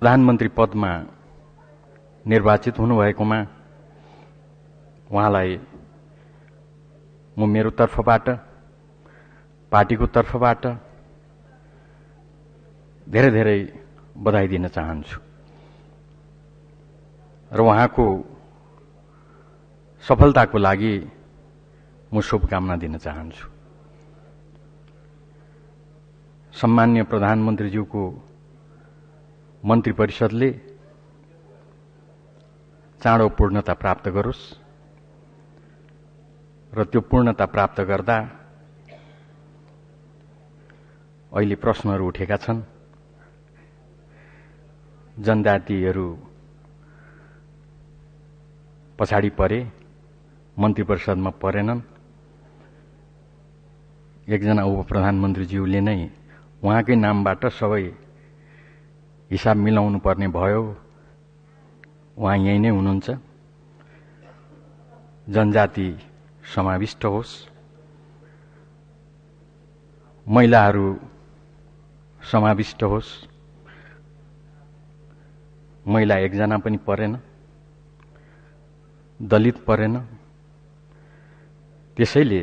प्रधानमन्त्री पदमा निर्वाचित हुनुभएकोमा उहाँलाई म मेरो तर्फबाट पार्टीको तर्फबाट धेरै धेरै बधाई दिन चाहन्छु र उहाँको सफलताको लागि म शुभकामना दिन चाहन्छु सम्मान्य प्रधानमन्त्रीज्यूको मन्त्री परिषदले चाँडो पूर्णता प्राप्त गरोस् र त्यो पूर्णता प्राप्त गर्दा अहिले प्रश्नहरू उठेका छन् जनजातिहरू पछाडि परे मन्त्री परिषदमा परेनन् एकजना उप प्रधानमन्त्रीज्यूले नै उहाँकै नामबाट सबै हिसाब मिलाउनु पर्ने भयो उहाँ यहीँ नै हुनुहुन्छ जनजाति समाविष्ट होस् महिलाहरू समाविष्ट होस् महिला एकजना पनि परेन दलित परेन त्यसैले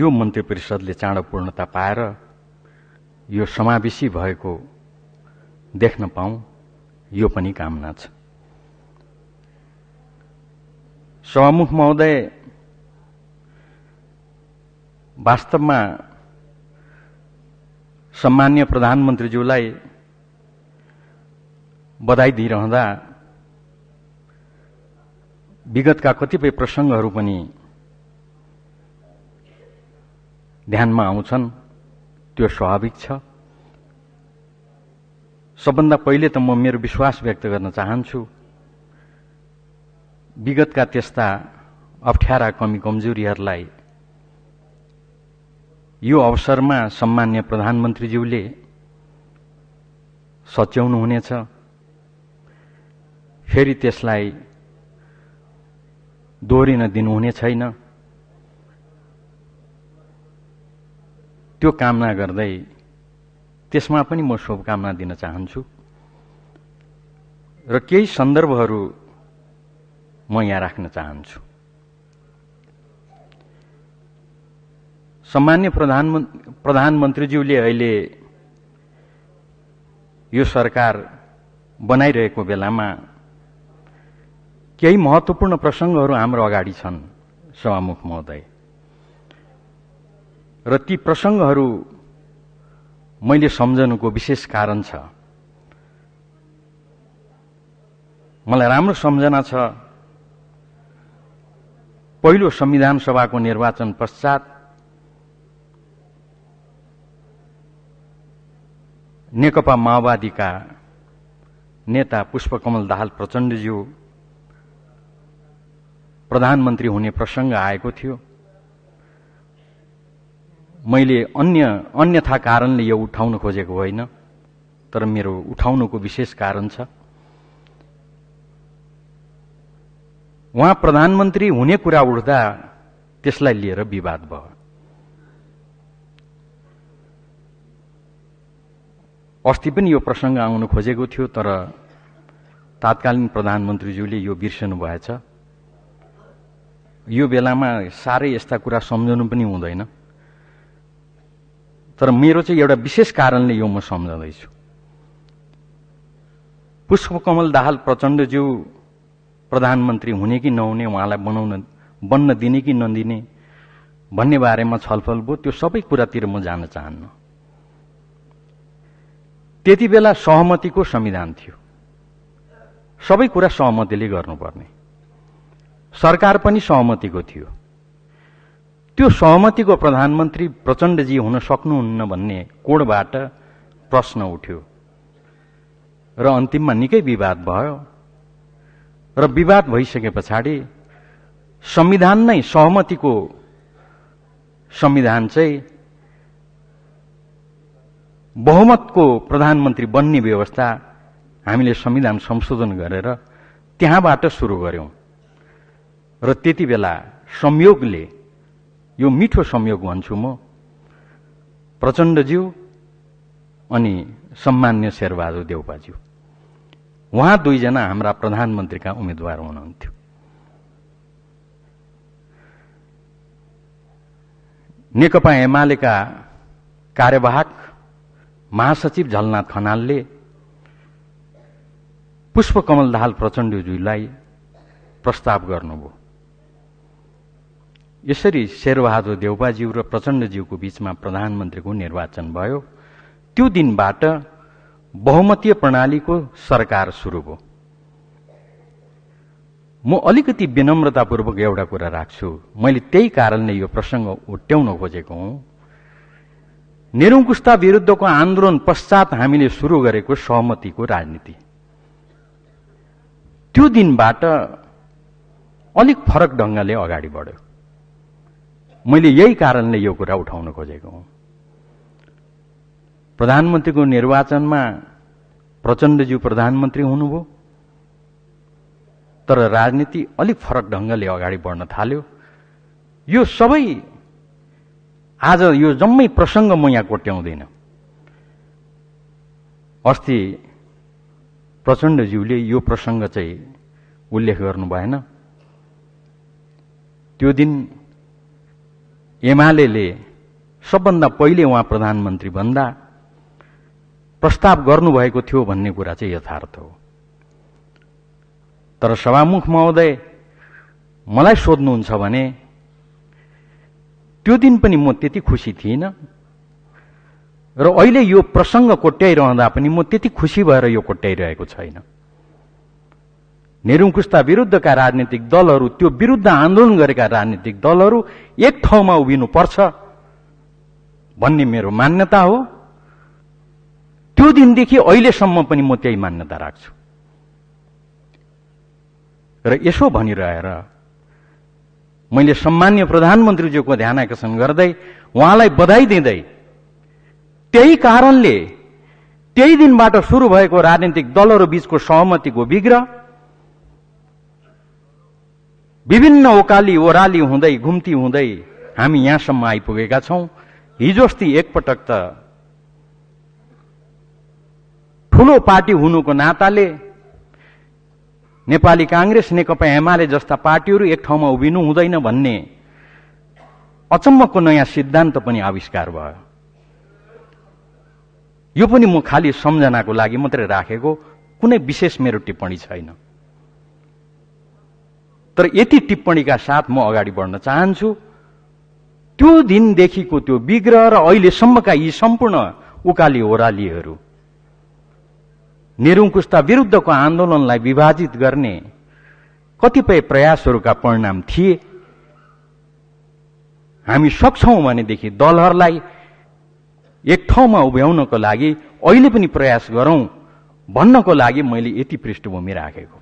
यो मन्त्री परिषदले चाँडो पूर्णता पाएर यो समावेशी भएको देख्न पाऊँ यो पनि कामना छ सभामुख महोदय वास्तवमा सम्मान्य प्रधानमन्त्रीज्यूलाई बधाई दिइरहँदा विगतका कतिपय प्रसङ्गहरू पनि ध्यानमा आउँछन् त्यो स्वाभाविक छ सबभन्दा पहिले त म मेरो विश्वास व्यक्त गर्न चाहन्छु विगतका त्यस्ता अप्ठ्यारा कमी कमजोरीहरूलाई यो अवसरमा सम्मान्य प्रधानमन्त्रीज्यूले सच्याउनुहुनेछ फेरि त्यसलाई दोहोरिन दिनुहुने छैन त्यो कामना गर्दै त्यसमा पनि म शुभकामना दिन चाहन्छु र केही सन्दर्भहरू म यहाँ राख्न चाहन्छु सामान्य प्रधान प्रधानमन्त्रीज्यूले अहिले यो सरकार बनाइरहेको बेलामा केही महत्त्वपूर्ण प्रसङ्गहरू हाम्रो अगाडि छन् सभामुख महोदय र ती प्रसङ्गहरू मैले सम्झनुको विशेष कारण छ मलाई राम्रो सम्झना छ पहिलो संविधान सभाको निर्वाचन पश्चात नेकपा माओवादीका नेता पुष्पकमल दाहाल प्रचण्डज्यू प्रधानमन्त्री हुने प्रसङ्ग आएको थियो मैले अन्य अन्यथा कारणले यो उठाउन खोजेको होइन तर मेरो उठाउनुको विशेष कारण छ उहाँ प्रधानमन्त्री हुने कुरा उठ्दा त्यसलाई लिएर विवाद भयो अस्ति पनि यो प्रसङ्ग आउन खोजेको थियो तर तात्कालीन प्रधानमन्त्रीज्यूले यो बिर्सनु भएछ यो बेलामा साह्रै यस्ता कुरा सम्झनु पनि हुँदैन तर मेरो चाहिँ एउटा विशेष कारणले यो म सम्झँदैछु पुष्पकमल दाहाल प्रचण्डज्यू प्रधानमन्त्री हुने कि नहुने उहाँलाई बनाउन बन्न दिने कि नदिने भन्ने बारेमा छलफल भयो त्यो सबै कुरातिर म जान चाहन्न त्यति बेला सहमतिको संविधान थियो सबै कुरा सहमतिले गर्नुपर्ने सरकार पनि सहमतिको थियो त्यो सहमतिको प्रधानमन्त्री प्रचण्डजी हुन सक्नुहुन्न भन्ने कोणबाट प्रश्न उठ्यो र अन्तिममा निकै विवाद भयो र विवाद भइसके पछाडि संविधान नै सहमतिको संविधान चाहिँ बहुमतको प्रधानमन्त्री बन्ने व्यवस्था हामीले संविधान संशोधन गरेर त्यहाँबाट सुरु गऱ्यौँ र त्यति बेला संयोगले यो मिठो संयोग भन्छु म प्रचण्डज्यू अनि सम्मान्य शेरबहादुर देउपाज्यू उहाँ दुईजना हाम्रा प्रधानमन्त्रीका उम्मेद्वार हुनुहुन्थ्यो नेकपा एमालेका कार्यवाहक महासचिव झलनाथ खनालले पुष्पकमल दाहाल प्रचण्डज्यूलाई प्रस्ताव गर्नुभयो यसरी शेरबहादुर देउपाज्यू र प्रचण्डज्यूको बीचमा प्रधानमन्त्रीको निर्वाचन भयो त्यो दिनबाट बहुमतीय प्रणालीको सरकार सुरु भयो म अलिकति विनम्रतापूर्वक एउटा कुरा राख्छु मैले त्यही कारणले यो प्रसङ्ग उठ्याउन खोजेको हुँ निरुङ्कुस्ता विरुद्धको आन्दोलन पश्चात हामीले सुरु गरेको सहमतिको राजनीति त्यो दिनबाट अलिक फरक ढङ्गले अगाडि बढ्यो मैले यही कारणले यो कुरा उठाउन खोजेको हुँ प्रधानमन्त्रीको निर्वाचनमा प्रचण्डज्यू प्रधानमन्त्री हुनुभयो तर राजनीति अलिक फरक ढङ्गले अगाडि बढ्न थाल्यो यो सबै आज यो जम्मै प्रसङ्ग म यहाँ कोट्याउँदिन अस्ति प्रचण्डज्यूले यो प्रसङ्ग चाहिँ उल्लेख गर्नु भएन त्यो दिन एमाले सबभन्दा पहिले उहाँ प्रधानमन्त्री भन्दा प्रस्ताव गर्नुभएको थियो भन्ने कुरा चाहिँ यथार्थ हो तर सभामुख महोदय मलाई सोध्नुहुन्छ भने त्यो दिन पनि म त्यति खुसी थिइनँ र अहिले यो प्रसङ्ग कोट्याइरहँदा पनि म त्यति खुसी भएर यो कोट्याइरहेको छैन नेरुङकुस्ता विरुद्धका राजनीतिक दलहरू त्यो विरुद्ध आन्दोलन गरेका राजनीतिक दलहरू एक ठाउँमा उभिनुपर्छ भन्ने मेरो मान्यता हो त्यो दिनदेखि अहिलेसम्म पनि म त्यही मान्यता राख्छु र यसो भनिरहेर मैले सम्मान्य प्रधानमन्त्रीज्यूको ध्यान आकर्षण गर्दै उहाँलाई बधाई दिँदै त्यही कारणले त्यही दिनबाट सुरु भएको राजनीतिक दलहरू बीचको सहमतिको विग्रह विभिन्न ओकाली ओह्राली हुँदै घुम्ती हुँदै हामी यहाँसम्म आइपुगेका छौँ अस्ति एकपटक त ठुलो पार्टी हुनुको नाताले नेपाली काङ्ग्रेस नेकपा एमाले जस्ता पार्टीहरू एक ठाउँमा उभिनु हुँदैन भन्ने अचम्मको नयाँ सिद्धान्त पनि आविष्कार भयो यो पनि म खालि सम्झनाको लागि मात्रै राखेको कुनै विशेष मेरो टिप्पणी छैन तर यति टिप्पणीका साथ म अगाडि बढ्न चाहन्छु त्यो दिनदेखिको त्यो विग्रह र अहिलेसम्मका यी सम्पूर्ण उकाली ओह्रालीहरू नेरुङकुस्ता विरुद्धको आन्दोलनलाई विभाजित गर्ने कतिपय प्रयासहरूका परिणाम थिए हामी सक्छौँ भनेदेखि दलहरूलाई एक ठाउँमा उभ्याउनको लागि अहिले पनि प्रयास गरौँ भन्नको लागि मैले यति पृष्ठभूमि राखेको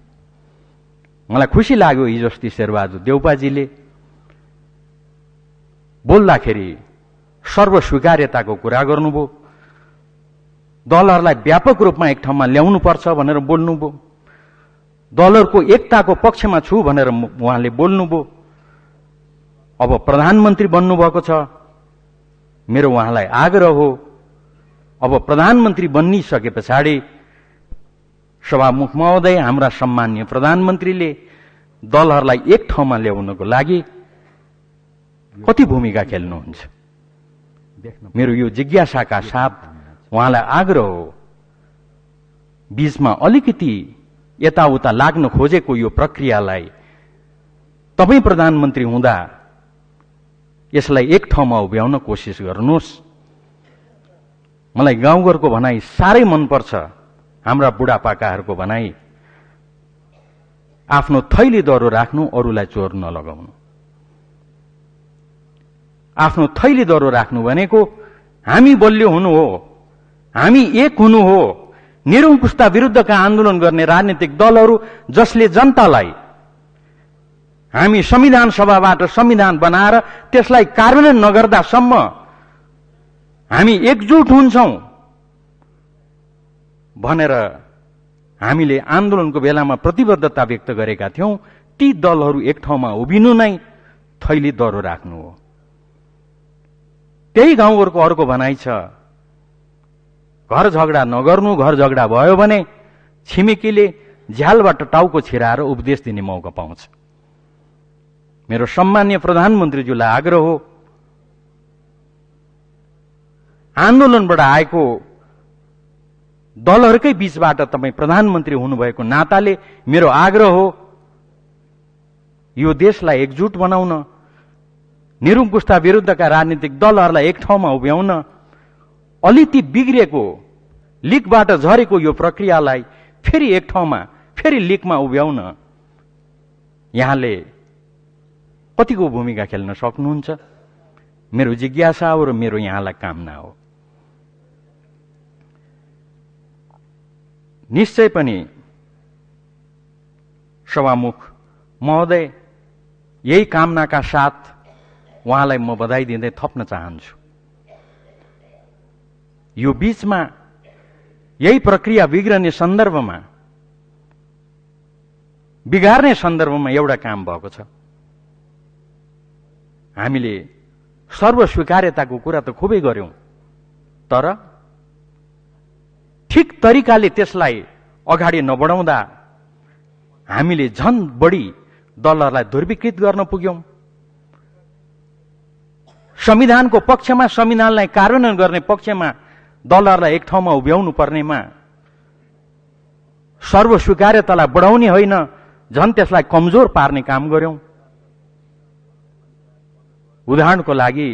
मलाई खुसी लाग्यो हिजो अस्ति शेरबहादुर देउपाजीले बोल्दाखेरि सर्वस्वीकार्यताको कुरा गर्नुभयो दलहरूलाई व्यापक रूपमा एक ठाउँमा ल्याउनु पर्छ भनेर बोल्नुभयो दलहरूको एकताको पक्षमा छु भनेर उहाँले बोल्नुभयो अब प्रधानमन्त्री बन्नुभएको छ मेरो उहाँलाई आग्रह हो अब प्रधानमन्त्री बनिसके पछाडि सभामुख महोदय हाम्रा सम्मान्य प्रधानमन्त्रीले दलहरूलाई एक ठाउँमा ल्याउनको लागि कति भूमिका खेल्नुहुन्छ मेरो यो जिज्ञासाका साथ उहाँलाई आग्रह हो बीचमा अलिकति यताउता लाग्न खोजेको यो प्रक्रियालाई तपाईँ प्रधानमन्त्री हुँदा यसलाई एक ठाउँमा उभ्याउन कोसिस गर्नुहोस् मलाई गाउँघरको भनाइ साह्रै मनपर्छ हाम्रा बुढापाकाहरूको भनाई आफ्नो थैली दह्रो राख्नु अरूलाई चोर नलगाउनु आफ्नो थैली दह्रो राख्नु भनेको हामी बलियो हुनु हो हामी एक हुनु हो निरुङ्कुशता विरुद्धका आन्दोलन गर्ने राजनीतिक दलहरू जसले जनतालाई हामी संविधान सभाबाट संविधान बनाएर त्यसलाई कार्यान्वयन नगर्दासम्म हामी एकजुट हुन्छौ भनेर हामीले आन्दोलनको बेलामा प्रतिबद्धता व्यक्त गरेका थियौँ ती दलहरू एक ठाउँमा उभिनु नै थैली दह्रो राख्नु हो त्यही गाउँघरको अर्को भनाइ छ घर झगडा नगर्नु घर झगडा भयो भने छिमेकीले झ्यालबाट टाउको छिराएर उपदेश दिने मौका पाउँछ मेरो सम्मान्य प्रधानमन्त्रीज्यूलाई आग्रह हो आन्दोलनबाट आएको दलहरूकै बीचबाट तपाईँ प्रधानमन्त्री हुनुभएको नाताले मेरो आग्रह हो यो देशलाई एकजुट बनाउन निरुङ्कुस्ता विरुद्धका राजनीतिक दलहरूलाई एक ठाउँमा उभ्याउन अलिति बिग्रिएको लिकबाट झरेको यो प्रक्रियालाई फेरि एक ठाउँमा फेरि लिकमा उभ्याउन यहाँले कतिको भूमिका खेल्न सक्नुहुन्छ मेरो जिज्ञासा हो र मेरो यहाँलाई कामना हो निश्चय पनि सभामुख महोदय यही कामनाका साथ उहाँलाई म बधाई दिँदै थप्न चाहन्छु यो बीचमा यही प्रक्रिया बिग्रने सन्दर्भमा बिगार्ने सन्दर्भमा एउटा काम भएको छ हामीले सर्वस्वीकार्यताको कुरा त खुबै गऱ्यौँ तर ठिक तरिकाले त्यसलाई अगाडि नबढाउँदा हामीले झन बढी दलहरूलाई दुर्विकृत गर्न पुग्यौं संविधानको पक्षमा संविधानलाई कार्यान्वयन गर्ने पक्षमा दलहरूलाई एक ठाउँमा उभ्याउनु पर्नेमा सर्वस्वीकार्यतालाई बढाउने होइन झन् त्यसलाई कमजोर पार्ने काम गर्यौं उदाहरणको लागि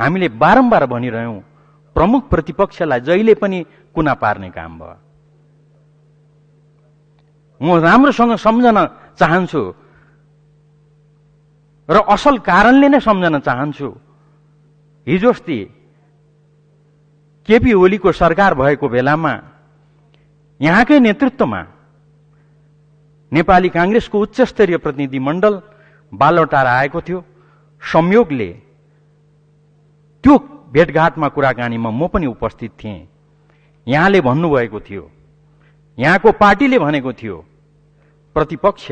हामीले बारम्बार भनिरह्यौं प्रमुख प्रतिपक्षलाई जहिले पनि कुना पार्ने काम भयो म राम्रोसँग सम्झन चाहन्छु र असल कारणले नै सम्झन चाहन्छु हिजो अस्ति केपी ओलीको सरकार भएको बेलामा यहाँकै नेतृत्वमा नेपाली काङ्ग्रेसको उच्चस्तरीय प्रतिनिधि मण्डल बालोटार आएको थियो संयोगले त्यो भेटघाटमा कुराकानीमा म पनि उपस्थित थिएँ यहाँले भन्नुभएको थियो यहाँको पार्टीले भनेको थियो प्रतिपक्ष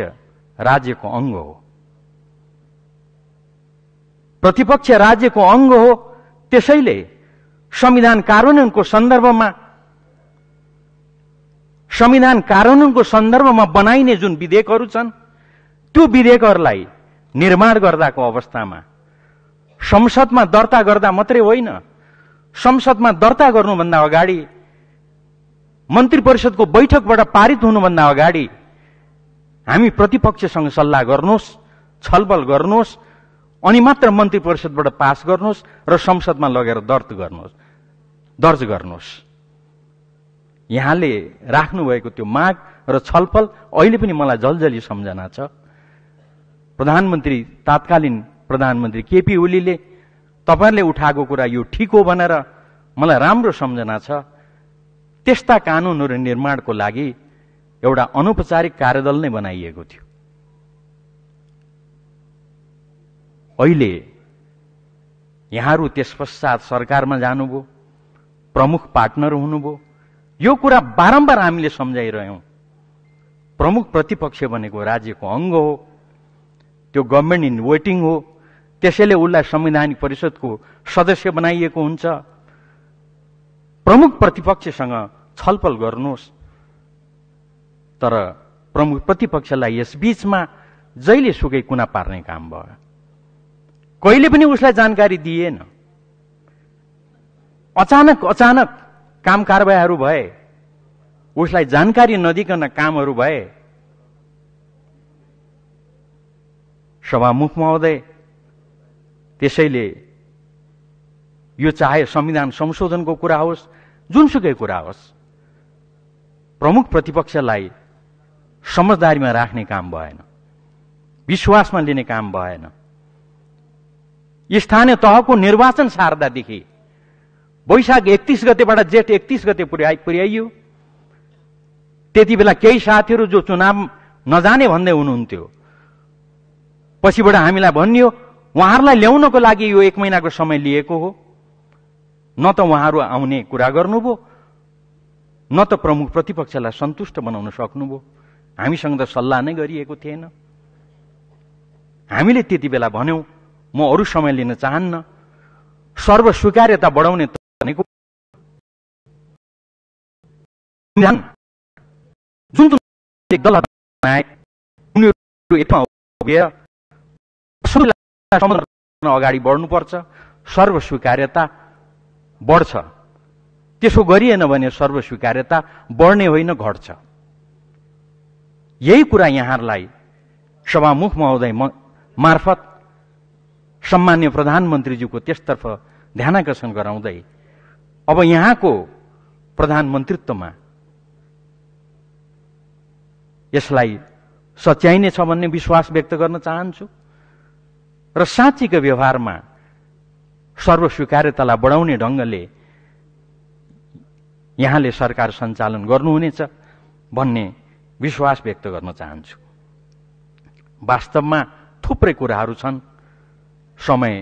राज्यको अङ्ग हो प्रतिपक्ष राज्यको अङ्ग हो त्यसैले संविधान कार्यान्वयनको सन्दर्भमा संविधान कार्यान्वयनको सन्दर्भमा बनाइने जुन विधेयकहरू छन् त्यो विधेयकहरूलाई निर्माण गर्दाको अवस्थामा संसदमा दर्ता गर्दा मात्रै होइन संसदमा दर्ता गर्नुभन्दा अगाडि मन्त्री परिषदको बैठकबाट पारित हुनुभन्दा अगाडि हामी प्रतिपक्षसँग सल्लाह गर्नुहोस् छलफल गर्नुहोस् अनि मात्र मन्त्री परिषदबाट पास गर्नुहोस् र संसदमा लगेर दर्त गर्नुहोस् दर्ज गर्नुहोस् यहाँले राख्नुभएको त्यो माग र छलफल अहिले पनि मलाई जलजली सम्झना छ प्रधानमन्त्री तात्कालीन प्रधानमन्त्री केपी ओलीले तपाईँहरूले उठाएको कुरा यो ठिक हो भनेर मलाई राम्रो सम्झना छ त्यस्ता कानुनहरू निर्माणको लागि एउटा अनौपचारिक कार्यदल नै बनाइएको थियो अहिले यहाँहरू त्यस पश्चात सरकारमा जानुभयो प्रमुख पार्टनर हुनुभयो यो कुरा बारम्बार हामीले सम्झाइरह्यौँ प्रमुख प्रतिपक्ष भनेको राज्यको अङ्ग हो त्यो गभर्मेन्ट इन वेटिङ हो त्यसैले उसलाई संवैधानिक परिषदको सदस्य बनाइएको हुन्छ प्रमुख प्रतिपक्षसँग छलफल गर्नुहोस् तर प्रमुख प्रतिपक्षलाई यस बिचमा जहिले सुकै कुना पार्ने काम भयो कहिले पनि उसलाई जानकारी दिएन अचानक अचानक काम कारवाहीहरू भए उसलाई जानकारी नदिकन कामहरू भए सभामुख महोदय त्यसैले यो चाहे संविधान संशोधनको कुरा होस् जुनसुकै कुरा होस् प्रमुख प्रतिपक्षलाई समझदारीमा राख्ने काम भएन विश्वासमा लिने काम भएन स्थानीय तहको निर्वाचन सार्दादेखि वैशाख एकतिस गतेबाट जेठ एकतिस गते पुर्याइ पुर्याइयो त्यति बेला केही साथीहरू जो चुनाव नजाने भन्दै हुनुहुन्थ्यो पछिबाट हामीलाई भनियो उहाँहरूलाई ल्याउनको लागि यो एक महिनाको समय लिएको हो न त उहाँहरू आउने कुरा गर्नुभयो न त प्रमुख प्रतिपक्षलाई सन्तुष्ट बनाउन सक्नुभयो हामीसँग त सल्लाह नै गरिएको थिएन हामीले त्यति बेला भन्यौँ म अरू समय लिन चाहन्न सर्वस्वीकार्यता बढाउने भनेको जुन जुन अगाडि बढ्नुपर्छ सर्वस्वीकार्यता बढ्छ त्यसो गरिएन भने सर्वस्वीकार्यता बढ्ने होइन घट्छ यही कुरा यहाँहरूलाई सभामुख महोदय मार्फत सम्मान्य प्रधानमन्त्रीज्यूको त्यसतर्फ ध्यानाकर्षण गराउँदै अब यहाँको प्रधानमन्त्रीत्वमा यसलाई सच्याइनेछ भन्ने विश्वास व्यक्त गर्न चाहन्छु र साँचीको व्यवहारमा सर्वस्वीकार्यतालाई बढाउने ढङ्गले यहाँले सरकार सञ्चालन गर्नुहुनेछ भन्ने विश्वास व्यक्त गर्न चाहन्छु वास्तवमा थुप्रै कुराहरू छन् समय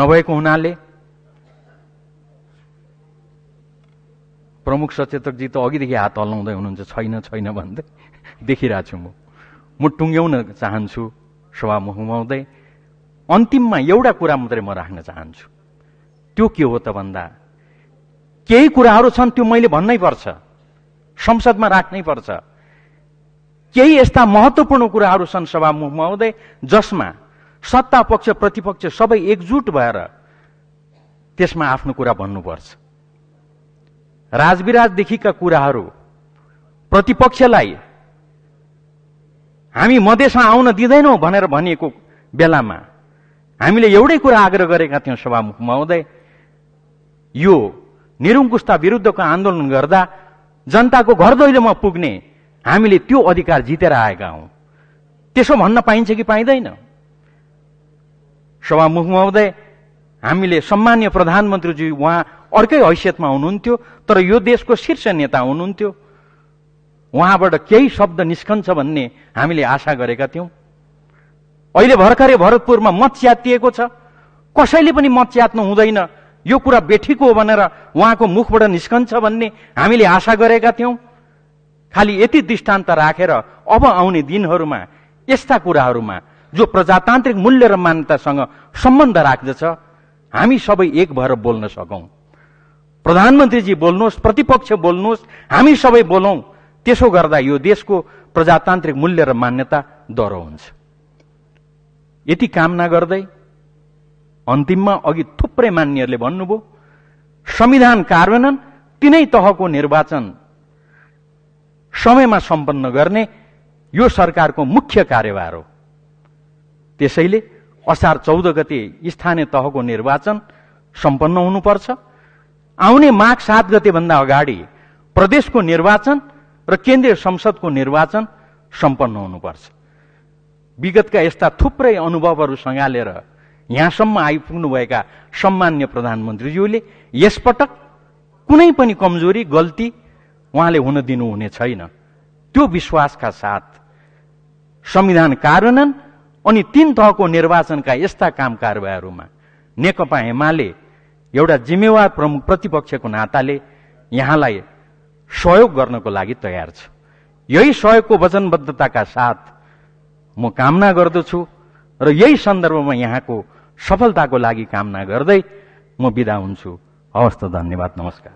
नभएको हुनाले प्रमुख सचेतकजी त अघिदेखि हात हल्लाउँदै हुनुहुन्छ छैन छैन भन्दै देखिरहेको छु म म टुङ्ग्याउन चाहन्छु सभामुख हुँदै अन्तिममा एउटा कुरा मात्रै म राख्न चाहन्छु त्यो के हो त भन्दा केही कुराहरू छन् त्यो मैले भन्नै पर्छ संसदमा राख्नै पर्छ केही यस्ता महत्त्वपूर्ण कुराहरू छन् सभामुख महोदय जसमा सत्ता पक्ष प्रतिपक्ष सबै एकजुट भएर त्यसमा आफ्नो कुरा भन्नुपर्छ राजविराजदेखिका कुराहरू प्रतिपक्षलाई हामी मधेसमा आउन दिँदैनौँ भनेर भनिएको बेलामा हामीले एउटै कुरा आग्रह गरेका थियौँ सभामुखमा आउँदै यो निरुङ्कुस्ता विरुद्धको आन्दोलन गर्दा जनताको घर दैलोमा पुग्ने हामीले त्यो अधिकार जितेर आएका हौँ त्यसो भन्न पाइन्छ कि पाइँदैन सभामुख महोदय हामीले सम्मान्य प्रधानमन्त्रीज्यू उहाँ अर्कै हैसियतमा हुनुहुन्थ्यो तर यो देशको शीर्ष नेता हुनुहुन्थ्यो उहाँबाट केही शब्द निस्कन्छ भन्ने हामीले आशा गरेका थियौँ अहिले भर्खरै भरतपुरमा मत च्यातिएको छ कसैले पनि मत च्यात्नु हुँदैन यो कुरा बेठीको हो भनेर उहाँको मुखबाट निस्कन्छ भन्ने हामीले आशा गरेका थियौँ खालि यति दृष्टान्त राखेर रा, अब आउने दिनहरूमा यस्ता कुराहरूमा जो प्रजातान्त्रिक मूल्य र मान्यतासँग सम्बन्ध राख्दछ हामी सबै एक भएर बोल्न सकौँ प्रधानमन्त्रीजी बोल्नुहोस् प्रतिपक्ष बोल्नुहोस् हामी सबै बोलौँ त्यसो गर्दा यो देशको प्रजातान्त्रिक मूल्य र मान्यता दह्रो हुन्छ यति कामना गर्दै अन्तिममा अघि थुप्रै मान्यहरूले भन्नुभयो संविधान कार्यान्वयन तिनै तहको निर्वाचन समयमा सम्पन्न गर्ने यो सरकारको मुख्य कार्यभार हो त्यसैले असार चौध गते स्थानीय तहको निर्वाचन सम्पन्न हुनुपर्छ आउने माघ सात गतेभन्दा अगाडि प्रदेशको निर्वाचन र केन्द्रीय संसदको निर्वाचन सम्पन्न हुनुपर्छ विगतका यस्ता थुप्रै अनुभवहरू सँगालेर यहाँसम्म आइपुग्नुभएका सम्मान्य प्रधानमन्त्रीज्यूले यसपटक कुनै पनि कमजोरी गल्ती उहाँले हुन दिनुहुने छैन त्यो विश्वासका साथ संविधान कार्यान्वयन अनि तीन तहको निर्वाचनका यस्ता काम कारवाहीहरूमा नेकपा एमाले एउटा जिम्मेवार प्रमुख प्रतिपक्षको नाताले यहाँलाई सहयोग गर्नको लागि तयार छु यही सहयोगको वचनबद्धताका साथ म कामना गर्दछु र यही सन्दर्भमा यहाँको सफलताको लागि कामना गर्दै म बिदा हुन्छु हवस् त धन्यवाद नमस्कार